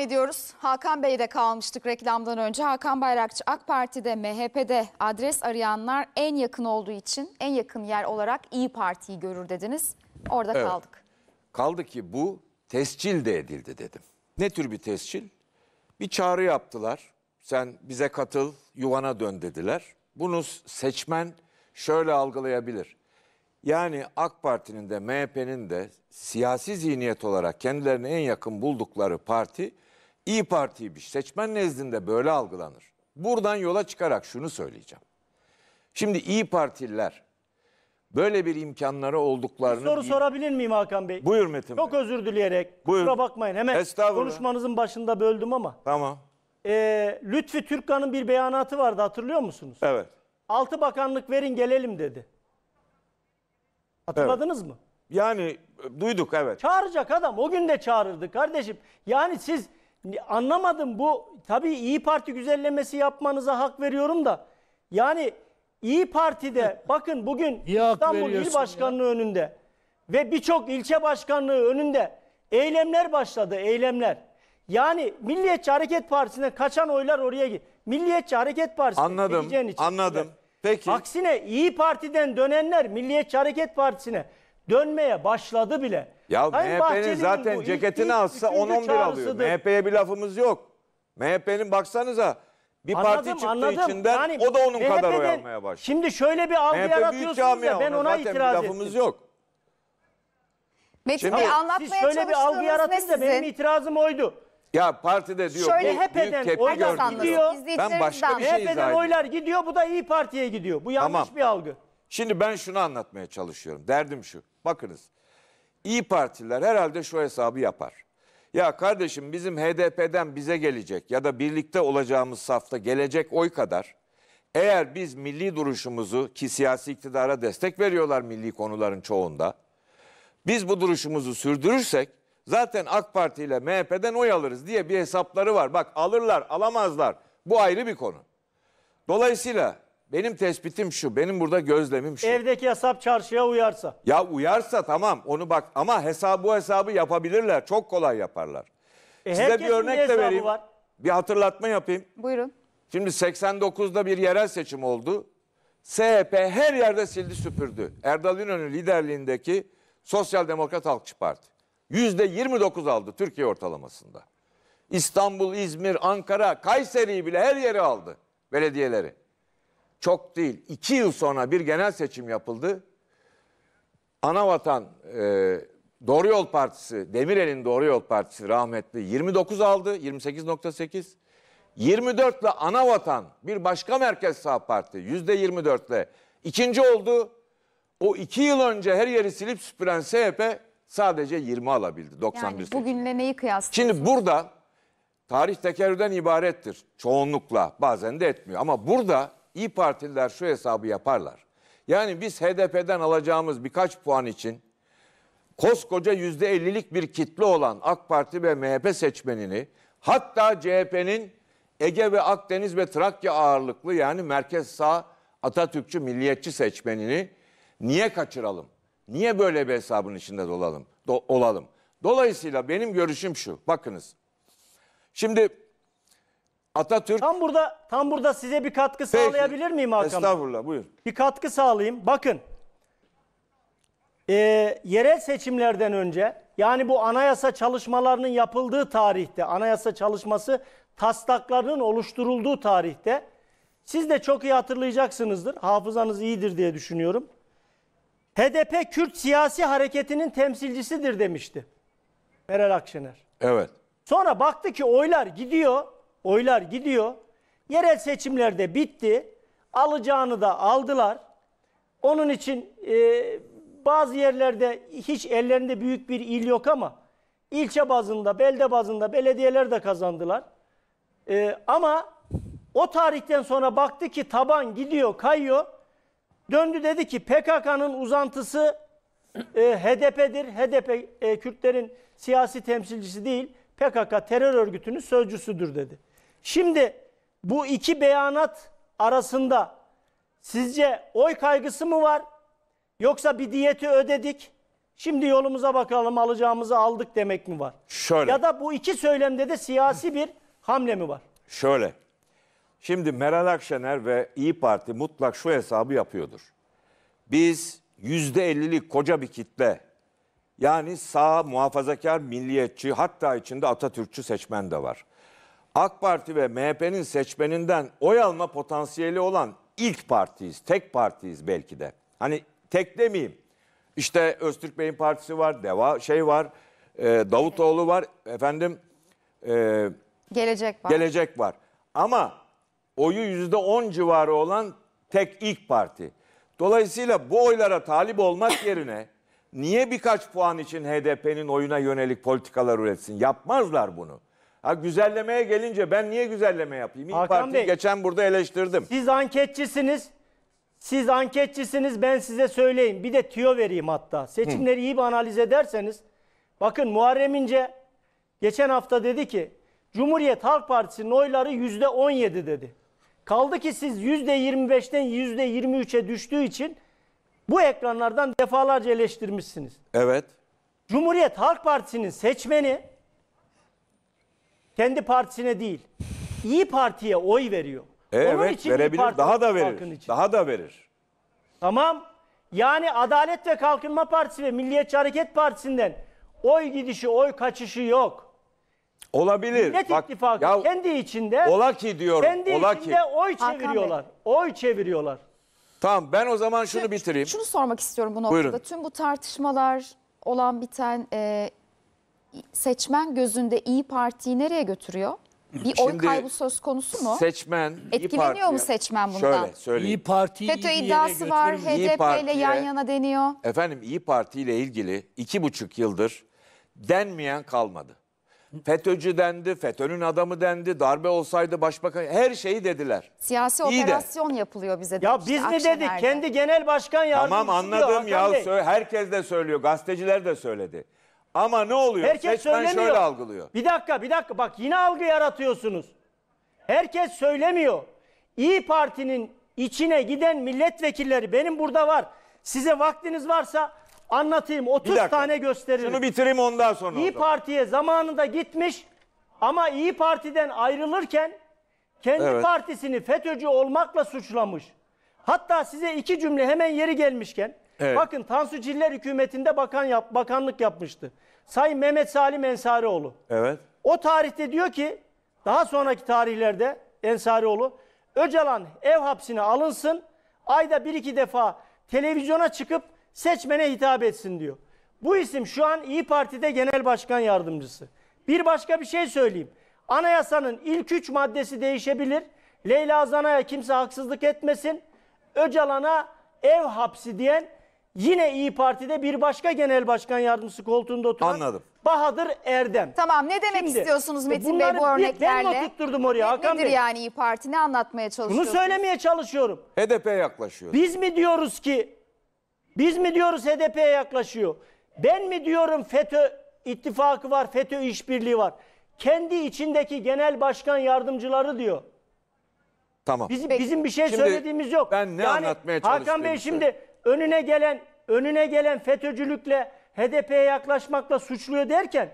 ediyoruz. Hakan Bey'de kalmıştık reklamdan önce. Hakan Bayrakçı AK Parti'de, MHP'de adres arayanlar en yakın olduğu için en yakın yer olarak İyi Parti'yi görür dediniz. Orada evet. kaldık. Kaldı ki bu tescil de edildi dedim. Ne tür bir tescil? Bir çağrı yaptılar. Sen bize katıl, yuvana dön dediler. Bunu seçmen şöyle algılayabilir. Yani AK Parti'nin de MHP'nin de siyasi zihniyet olarak kendilerine en yakın buldukları parti İyi Parti'yi seçmen nezdinde böyle algılanır. Buradan yola çıkarak şunu söyleyeceğim. Şimdi İyi Partililer böyle bir imkanları olduklarını... Bir soru sorabilir miyim Hakan Bey? Buyur Metin Çok Bey. özür dileyerek. Buyur. Kusura bakmayın hemen konuşmanızın başında böldüm ama. Tamam. Ee, Lütfi Türkkan'ın bir beyanatı vardı hatırlıyor musunuz? Evet. Altı bakanlık verin gelelim dedi. Hatırladınız evet. mı? Yani e, duyduk evet. Çağıracak adam o gün de çağırırdı kardeşim. Yani siz anlamadım bu tabii İyi Parti güzellemesi yapmanıza hak veriyorum da yani İyi Parti'de bakın bugün İstanbul İl Başkanlığı ya. önünde ve birçok ilçe başkanlığı önünde eylemler başladı eylemler. Yani Milliyetçi Hareket Partisi'ne kaçan oylar oraya git. Milliyetçi Hareket Partisi anladım, için. Anladım. Peki. Aksine İyi Parti'den dönenler Milliyetçi Hareket Partisi'ne dönmeye başladı bile. Ya MHP'nin zaten bu ceketini ilk alsa 10-11 alıyor. çağrısıdır. MHP'ye bir lafımız yok. MHP'nin baksanıza bir parti çıktı içinden Yani o da onun kadar oy almaya başladı. Şimdi şöyle bir algı MHP yaratıyorsunuz ya ben ona zaten bir itiraz lafımız ettim. yok. Metin Şimdi- Bey Hayır, Siz şöyle bir algı çalıştığınız ne yarattınız da benim itirazım oydu. Ya partide diyor Şöyle bu büyük HDP'den tepki oy diyor. Ben başka bir şey izah MHP'den oylar gidiyor bu da iyi Parti'ye gidiyor. Bu yanlış Tamam. bir algı. Şimdi ben şunu anlatmaya çalışıyorum. Derdim şu. Bakınız İyi partiler herhalde şu hesabı yapar. Ya kardeşim bizim HDP'den bize gelecek ya da birlikte olacağımız safta gelecek oy kadar eğer biz milli duruşumuzu ki siyasi iktidara destek veriyorlar milli konuların çoğunda biz bu duruşumuzu sürdürürsek zaten AK Parti ile MHP'den oy alırız diye bir hesapları var. Bak alırlar alamazlar bu ayrı bir konu. Dolayısıyla benim tespitim şu, benim burada gözlemim şu. Evdeki hesap çarşıya uyarsa. Ya uyarsa tamam onu bak ama hesabı bu hesabı yapabilirler. Çok kolay yaparlar. E Size bir örnek de vereyim. Var. Bir hatırlatma yapayım. Buyurun. Şimdi 89'da bir yerel seçim oldu. CHP her yerde sildi süpürdü. Erdal İnönü liderliğindeki Sosyal Demokrat Halkçı Parti. Yüzde 29 aldı Türkiye ortalamasında. İstanbul, İzmir, Ankara, Kayseri'yi bile her yeri aldı belediyeleri çok değil iki yıl sonra bir genel seçim yapıldı. Anavatan e, Doğru Yol Partisi, Demirel'in Doğru Yol Partisi rahmetli 29 aldı, 28.8. 24 ile Anavatan bir başka merkez sağ parti %24 ile ikinci oldu. O iki yıl önce her yeri silip süpüren CHP sadece 20 alabildi 91 yani bugünle neyi kıyaslıyorsunuz? Şimdi burada tarih tekerrürden ibarettir çoğunlukla bazen de etmiyor ama burada İyi Partililer şu hesabı yaparlar. Yani biz HDP'den alacağımız birkaç puan için koskoca yüzde %50'lik bir kitle olan AK Parti ve MHP seçmenini hatta CHP'nin Ege ve Akdeniz ve Trakya ağırlıklı yani merkez sağ Atatürkçü milliyetçi seçmenini niye kaçıralım? Niye böyle bir hesabın içinde dolalım? Do olalım. Dolayısıyla benim görüşüm şu. Bakınız. Şimdi Atatürk Tam burada tam burada size bir katkı Peki. sağlayabilir miyim Hakan? Estağfurullah buyur. Bir katkı sağlayayım. Bakın. Ee, yerel seçimlerden önce yani bu anayasa çalışmalarının yapıldığı tarihte, anayasa çalışması taslaklarının oluşturulduğu tarihte siz de çok iyi hatırlayacaksınızdır. Hafızanız iyidir diye düşünüyorum. HDP Kürt siyasi hareketinin temsilcisidir demişti Meral Akşener. Evet. Sonra baktı ki oylar gidiyor oylar gidiyor. Yerel seçimlerde bitti. Alacağını da aldılar. Onun için e, bazı yerlerde hiç ellerinde büyük bir il yok ama ilçe bazında, belde bazında belediyeler de kazandılar. E, ama o tarihten sonra baktı ki taban gidiyor, kayıyor. Döndü dedi ki PKK'nın uzantısı e, HDP'dir. HDP e, Kürtlerin siyasi temsilcisi değil, PKK terör örgütünün sözcüsüdür dedi. Şimdi bu iki beyanat arasında sizce oy kaygısı mı var? Yoksa bir diyeti ödedik. Şimdi yolumuza bakalım alacağımızı aldık demek mi var? Şöyle. Ya da bu iki söylemde de siyasi bir hamle mi var? Şöyle. Şimdi Meral Akşener ve İyi Parti mutlak şu hesabı yapıyordur. Biz yüzde %50'lik koca bir kitle yani sağ muhafazakar milliyetçi hatta içinde Atatürkçü seçmen de var. AK Parti ve MHP'nin seçmeninden oy alma potansiyeli olan ilk partiyiz. Tek partiyiz belki de. Hani tek demeyeyim. İşte Öztürk Bey'in partisi var, Deva şey var, e, Davutoğlu var, efendim e, Gelecek var. Gelecek var. Ama oyu yüzde on civarı olan tek ilk parti. Dolayısıyla bu oylara talip olmak yerine niye birkaç puan için HDP'nin oyuna yönelik politikalar üretsin? Yapmazlar bunu. Ha güzellemeye gelince ben niye güzelleme yapayım? İyi Hakan Parti'yi Bey, geçen burada eleştirdim. Siz anketçisiniz. Siz anketçisiniz ben size söyleyeyim. Bir de tüyo vereyim hatta. Seçimleri iyi bir analiz ederseniz. Bakın Muharrem İnce geçen hafta dedi ki Cumhuriyet Halk Partisi'nin oyları %17 dedi. Kaldı ki siz yüzde yirmi beşten %25'ten %23'e düştüğü için bu ekranlardan defalarca eleştirmişsiniz. Evet. Cumhuriyet Halk Partisi'nin seçmeni kendi partisine değil. İyi Parti'ye oy veriyor. E, Onun için verebilir. Parti Daha da verir. Daha da verir. Tamam. Yani Adalet ve Kalkınma Partisi ve Milliyetçi Hareket Partisi'nden oy gidişi, oy kaçışı yok. Olabilir. Millet Bak, İttifakı ya kendi içinde ola ki diyorum. kendi ola ki. oy çeviriyorlar. Oy çeviriyorlar. Tamam ben o zaman şunu bitireyim. Şunu sormak istiyorum bu noktada. Buyurun. Tüm bu tartışmalar olan biten e, seçmen gözünde İyi Parti'yi nereye götürüyor? Bir oy Şimdi kaybı söz konusu mu? Seçmen Etkileniyor mu seçmen bundan? Şöyle söyleyeyim. İyi Parti FETÖ iddiası var, İYİ HDP ile yan yana deniyor. Efendim İyi Parti ile ilgili iki buçuk yıldır denmeyen kalmadı. FETÖ'cü dendi, FETÖ'nün adamı dendi, darbe olsaydı başbakan her şeyi dediler. Siyasi İyi de- operasyon yapılıyor bize. Ya demişti biz ne dedik? Kendi genel başkan yardımcısı Tamam diyor anladım ya. Herkes de söylüyor. Gazeteciler de söyledi. Ama ne oluyor? Herkes Seçmen söylemiyor. şöyle algılıyor. Bir dakika bir dakika bak yine algı yaratıyorsunuz. Herkes söylemiyor. İyi Parti'nin içine giden milletvekilleri benim burada var. Size vaktiniz varsa anlatayım. 30 tane gösteririm. Şunu bitireyim ondan sonra. İyi Parti'ye zamanında gitmiş ama İyi Parti'den ayrılırken kendi evet. partisini FETÖ'cü olmakla suçlamış. Hatta size iki cümle hemen yeri gelmişken Evet. Bakın Tansu Ciller hükümetinde bakan yap, bakanlık yapmıştı. Sayın Mehmet Salim Ensarioğlu. Evet. O tarihte diyor ki daha sonraki tarihlerde Ensarioğlu Öcalan ev hapsine alınsın. Ayda bir iki defa televizyona çıkıp seçmene hitap etsin diyor. Bu isim şu an İyi Parti'de genel başkan yardımcısı. Bir başka bir şey söyleyeyim. Anayasanın ilk üç maddesi değişebilir. Leyla Zana'ya kimse haksızlık etmesin. Öcalan'a ev hapsi diyen Yine İyi Parti'de bir başka genel başkan yardımcısı koltuğunda oturan Anladım. Bahadır Erdem. Tamam ne demek Şimdi, istiyorsunuz e, Metin Bey bu örneklerle? bir- ben örneklerle? oraya Hakan Nedir Bey. yani İyi Parti ne anlatmaya Bunu söylemeye çalışıyorum. HDP'ye yaklaşıyor. Biz mi diyoruz ki biz mi diyoruz HDP'ye yaklaşıyor? Ben mi diyorum FETÖ ittifakı var, FETÖ işbirliği var. Kendi içindeki genel başkan yardımcıları diyor. Tamam. Biz, bizim bir şey Şimdi söylediğimiz yok. ben ne anlatmaya Hakan Bey şimdi söyleyeyim önüne gelen önüne gelen FETÖ'cülükle HDP'ye yaklaşmakla suçluyor derken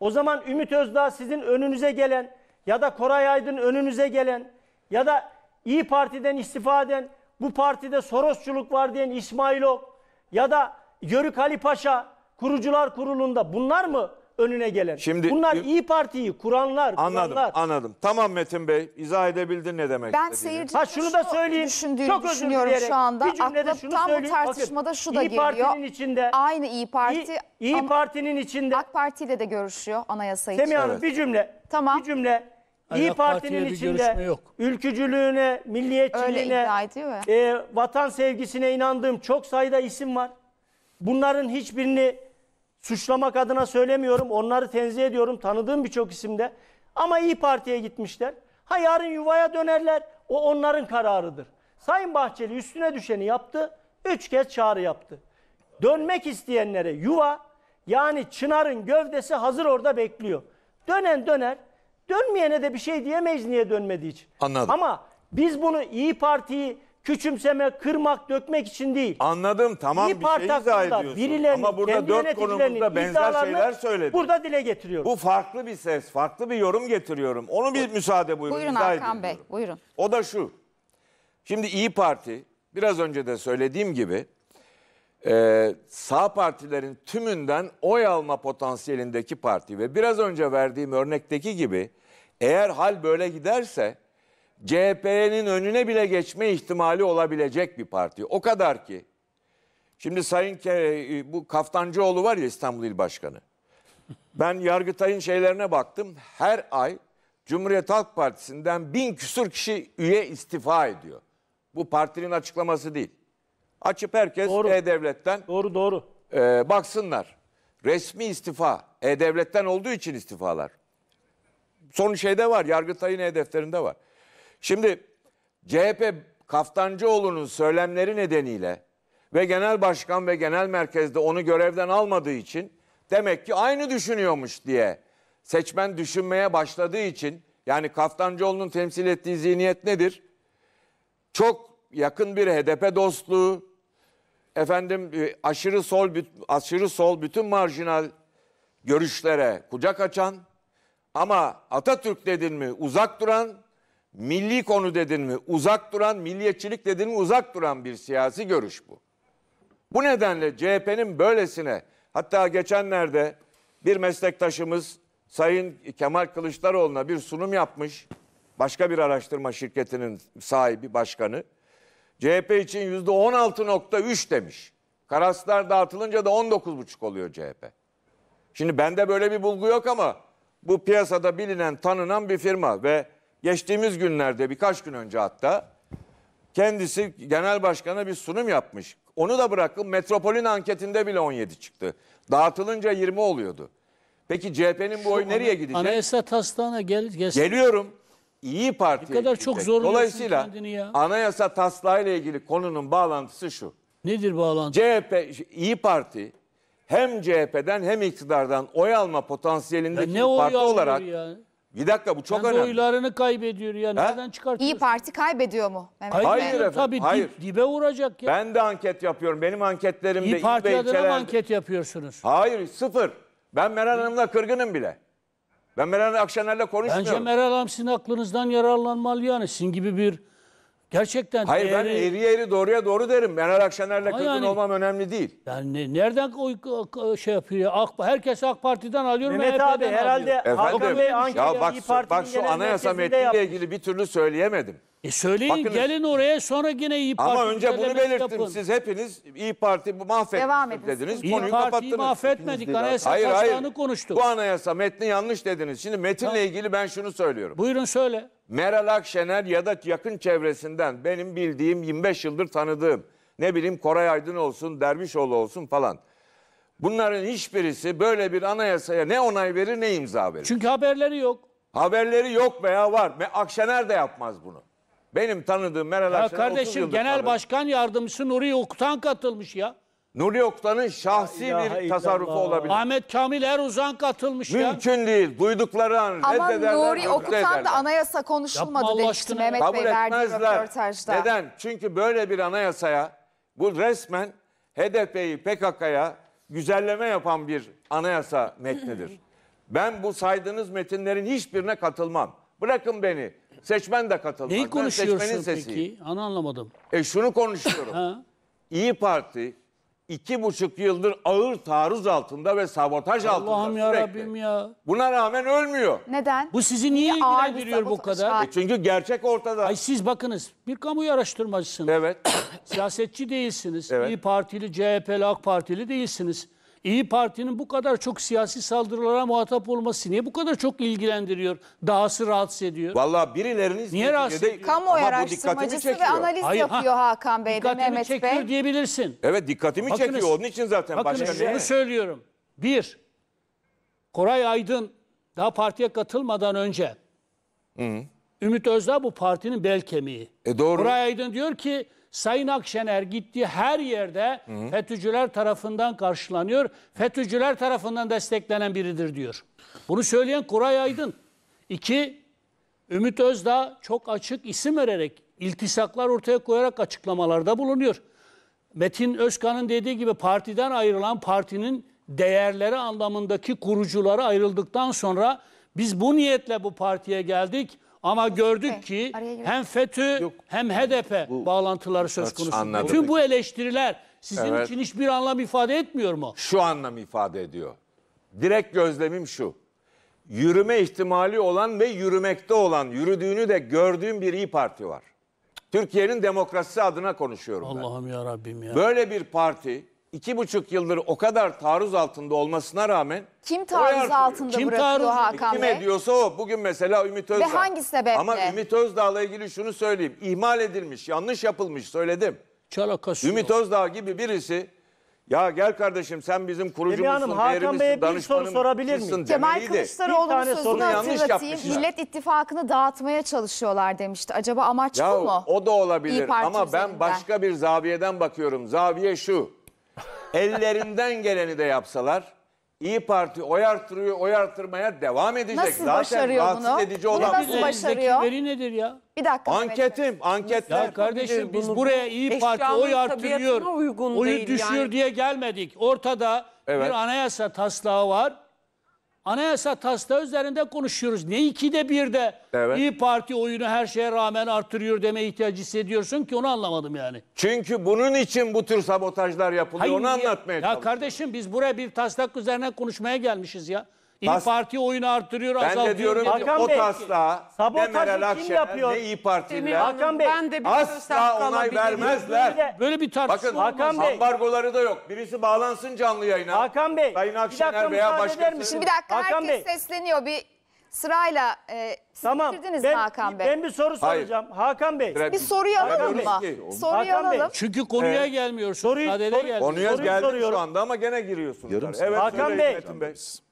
o zaman Ümit Özdağ sizin önünüze gelen ya da Koray Aydın önünüze gelen ya da İyi Parti'den istifa eden bu partide Sorosçuluk var diyen İsmailov ya da Yörük Ali Paşa kurucular kurulunda bunlar mı önüne gelen. Şimdi Bunlar İyi Parti'yi kuranlar, Anladım, kuranlar. anladım. Tamam Metin Bey, izah edebildin ne demek Ben istediğini. seyirci Ha şunu da söyleyeyim. düşündüğünü Çok düşünüyorum dileyerek şu anda. bir cümlede tam bu tartışmada Bakın, şu da İYİ geliyor. Parti'nin içinde- Aynı İyi Parti İyi, İyi Parti'nin içinde AK Parti ile de görüşüyor anayasa için. Semih Hanım Evet. bir cümle. Tamam. Bir cümle. Hayır, İyi Parti'nin içinde yok. ülkücülüğüne, Öyle milliyetçiliğine, iddia ediyor ya. e, vatan sevgisine inandığım çok sayıda isim var. Bunların hiçbirini Suçlamak adına söylemiyorum. Onları tenzih ediyorum. Tanıdığım birçok isimde. Ama iyi Parti'ye gitmişler. Ha yarın yuvaya dönerler. O onların kararıdır. Sayın Bahçeli üstüne düşeni yaptı. Üç kez çağrı yaptı. Dönmek isteyenlere yuva yani çınarın gövdesi hazır orada bekliyor. Dönen döner. Dönmeyene de bir şey diyemeyiz niye dönmediği için. Anladım. Ama biz bunu İyi Parti'yi Küçümseme, kırmak, dökmek için değil. Anladım tamam bir, bir şey izah ediyorsun. Ama burada dört konumuzda benzer şeyler söyledin. Burada dile getiriyorum. Bu farklı bir ses, farklı bir yorum getiriyorum. Onu bir müsaade buyurun. Buyurun Hakan Bey, buyurun. O da şu. Şimdi İyi Parti biraz önce de söylediğim gibi e, sağ partilerin tümünden oy alma potansiyelindeki parti ve biraz önce verdiğim örnekteki gibi eğer hal böyle giderse CHP'nin önüne bile geçme ihtimali olabilecek bir parti. O kadar ki şimdi Sayın e, bu Kaftancıoğlu var ya İstanbul İl Başkanı. Ben Yargıtay'ın şeylerine baktım. Her ay Cumhuriyet Halk Partisi'nden bin küsur kişi üye istifa ediyor. Bu partinin açıklaması değil. Açıp herkes E-Devlet'ten doğru doğru e, baksınlar. Resmi istifa E-Devlet'ten olduğu için istifalar. Son şeyde var. Yargıtay'ın E-Defterinde var. Şimdi CHP Kaftancıoğlu'nun söylemleri nedeniyle ve genel başkan ve genel merkezde onu görevden almadığı için demek ki aynı düşünüyormuş diye seçmen düşünmeye başladığı için yani Kaftancıoğlu'nun temsil ettiği zihniyet nedir? Çok yakın bir HDP dostluğu, efendim e, aşırı sol aşırı sol bütün marjinal görüşlere kucak açan ama Atatürk dedin mi uzak duran milli konu dedin mi uzak duran, milliyetçilik dedin mi uzak duran bir siyasi görüş bu. Bu nedenle CHP'nin böylesine hatta geçenlerde bir meslektaşımız Sayın Kemal Kılıçdaroğlu'na bir sunum yapmış. Başka bir araştırma şirketinin sahibi, başkanı. CHP için yüzde %16.3 demiş. Karaslar dağıtılınca da 19.5 oluyor CHP. Şimdi bende böyle bir bulgu yok ama bu piyasada bilinen, tanınan bir firma ve geçtiğimiz günlerde birkaç gün önce hatta kendisi genel başkana bir sunum yapmış. Onu da bırakın metropolün anketinde bile 17 çıktı. Dağıtılınca 20 oluyordu. Peki CHP'nin bu oy nereye gidecek? Anayasa taslağına gel, gel. Geliyorum. İyi Parti. Ne kadar çok zor Dolayısıyla kendini ya. anayasa taslağı ile ilgili konunun bağlantısı şu. Nedir bağlantı? CHP, İyi Parti hem CHP'den hem iktidardan oy alma potansiyelindeki ya ne parti olarak ya? Bir dakika bu çok Kendi önemli. oylarını kaybediyor ya. Nereden çıkartıyorsun? İyi Parti kaybediyor mu? Mehmet Hayır Bey? efendim, Tabii dip- hayır. dibe vuracak ya. Ben de anket yapıyorum. Benim anketlerimde İyi Parti Bey, adına mı anket yapıyorsunuz? Hayır sıfır. Ben Meral Hanım'la kırgınım bile. Ben Meral Akşener'le Bence konuşmuyorum. Meral Hanım sizin aklınızdan yararlanmalı yani. Sizin gibi bir Gerçekten Hayır değeri... ben eğriye eğri doğruya doğru derim. Ben her Akşener'le kötü yani, olmam önemli değil. Yani nereden o şey yapıyor? AK, herkes AK Parti'den alıyor. Mehmet abi herhalde Efendim, ya bak, İYİ Bak şu anayasa metniyle ilgili bir türlü söyleyemedim. E söyleyin Bakınız, gelin oraya sonra yine İyi Parti. Ama önce bunu belirttim yapın. siz hepiniz İyi Parti mahvettiniz dediniz. İyi konuyu Parti'yi kapattınız. mahvetmedik anayasa hayır, hayır. konuştuk. Bu anayasa metni yanlış dediniz. Şimdi metinle tamam. ilgili ben şunu söylüyorum. Buyurun söyle. Meral Akşener ya da yakın çevresinden benim bildiğim 25 yıldır tanıdığım ne bileyim Koray Aydın olsun, Dervişoğlu olsun falan. Bunların hiçbirisi böyle bir anayasaya ne onay verir ne imza verir. Çünkü haberleri yok. Haberleri yok veya var. Akşener de yapmaz bunu. Benim tanıdığım Meral ya Akşener 30 kardeşim genel tanıdığım. başkan yardımcısı Nuri Okutan katılmış ya. Nuri Oktan'ın şahsi ilahe bir illallah. tasarrufu olabilir. Ahmet Kamil Eruzan katılmış ya. Mümkün değil. Duyduklarından Ama reddederler. Nuri reddederler. Okutan da anayasa konuşulmadı demişti aşkına. Mehmet Kabul Bey verdiği etmezler. röportajda. Neden? Çünkü böyle bir anayasaya bu resmen HDP'yi PKK'ya güzelleme yapan bir anayasa metnidir. Ben bu saydığınız metinlerin hiçbirine katılmam. Bırakın beni. Seçmen de katılmaz. Neyi Ben seçmenin konuşuyorsun sesiyim. peki? anlamadım. E şunu konuşuyorum. İyi Parti iki buçuk yıldır ağır taarruz altında ve sabotaj altında Allah'ım ya sürekli. ya. Buna rağmen ölmüyor. Neden? Bu sizi niye Niye ilgilendiriyor bu kadar? E çünkü gerçek ortada. Ay siz bakınız bir kamu araştırmacısınız. Evet. Siyasetçi değilsiniz. Evet. İyi Partili, CHP'li, AK Partili değilsiniz. İyi Parti'nin bu kadar çok siyasi saldırılara muhatap olması niye bu kadar çok ilgilendiriyor? Dahası rahatsız ediyor. Vallahi birileriniz niye rahatsız ediyor? Kamu araştırmacısı ve analiz Hayır, yapıyor ha, Hakan Bey de Mehmet çekiyor diyebilirsin. Evet dikkatimi bakınız, çekiyor onun için zaten. Bakınız başka şunu söylüyorum. Bir, Koray Aydın daha partiye katılmadan önce... Hı -hı. Ümit Özdağ bu partinin bel kemiği. E doğru. Koray Aydın diyor ki Sayın Akşener gittiği her yerde hı FETÖ'cüler tarafından karşılanıyor. FETÖ'cüler tarafından desteklenen biridir diyor. Bunu söyleyen Kuray Aydın. İki, Ümit Özdağ çok açık isim vererek, iltisaklar ortaya koyarak açıklamalarda bulunuyor. Metin Özkan'ın dediği gibi partiden ayrılan partinin değerleri anlamındaki kurucuları ayrıldıktan sonra biz bu niyetle bu partiye geldik ama gördük ki hem FETÖ Yok. hem HDP bu, bağlantıları söz konusu. Tüm bu eleştiriler sizin evet. için hiçbir anlam ifade etmiyor mu? Şu anlam ifade ediyor. Direkt gözlemim şu. Yürüme ihtimali olan ve yürümekte olan, yürüdüğünü de gördüğüm bir iyi Parti var. Türkiye'nin demokrasi adına konuşuyorum Allah'ım ya Rabbim ya. Böyle bir parti iki buçuk yıldır o kadar taarruz altında olmasına rağmen kim taarruz artıyor. altında Kim bırakıyor taarruz- Hakan kim Bey? ediyorsa o. Bugün mesela Ümit Özdağ. hangi sebeple? Ama Ümit Özdağ'la ilgili şunu söyleyeyim. İhmal edilmiş, yanlış yapılmış söyledim. Hiç Ümit yok. Özdağ gibi birisi ya gel kardeşim sen bizim kurucumuzsun, Hanım, Hakan Bey'e bir soru sorabilir miyim? demeliydi. Kemal Bir Kılıçdaroğlu'nun tane sözünü yanlış hatırlatayım. yapmışlar. Millet İttifakı'nı dağıtmaya çalışıyorlar demişti. Acaba amaç bu mu? o da olabilir ama ben başka bir zaviyeden bakıyorum. Zaviye şu ellerinden geleni de yapsalar İyi Parti oy artırıyor, oy artırmaya devam edecek. Nasıl Zaten başarıyor rahatsız bunu? edici Bunu olan nasıl bu. başarıyor? Veri nedir ya? Bir dakika. Anketim, anketler. Ya kardeşim biz buraya iyi Parti Eşyanın oy artırıyor, uygun oyu değil düşüyor yani. diye gelmedik. Ortada Evet. bir anayasa taslağı var. Anayasa taslağı üzerinde konuşuyoruz. Ne ikide bir de evet. İyi Parti oyunu her şeye rağmen artırıyor deme ihtiyacı hissediyorsun ki onu anlamadım yani. Çünkü bunun için bu tür sabotajlar yapılıyor. Hayır, onu niye? anlatmaya Ya çalışıyorum. kardeşim biz buraya bir taslak üzerine konuşmaya gelmişiz ya. İyi Tas- Parti oyunu arttırıyor, Ben azaltıyor. de diyorum ki Hakan o Bey, taslağa ne sabotajı kim Akşener yapıyor? ne İYİ Demir Partililer Hakan Bey, ben de bir asla onay kalabilirim. vermezler. Böyle bir Bakın tartışma olmaz. Hakan Bey. ambargoları da yok. Birisi bağlansın canlı yayına. Hakan Bey, Sayın bir Akşener veya başkası. Şimdi bir dakika Hakan herkes Bey. sesleniyor. Bir sırayla e, siz Tamam. bitirdiniz mi ben, Hakan Bey? Ben bir soru Hayır. soracağım. Hakan Bey. Bir soruyu alalım mı? Soruyu alalım. Çünkü konuya gelmiyor. Soruyu- Soruyu, gelmiyor. Konuya Soruyu şu anda ama gene giriyorsunuz. Evet, Hakan Bey. Metin Bey.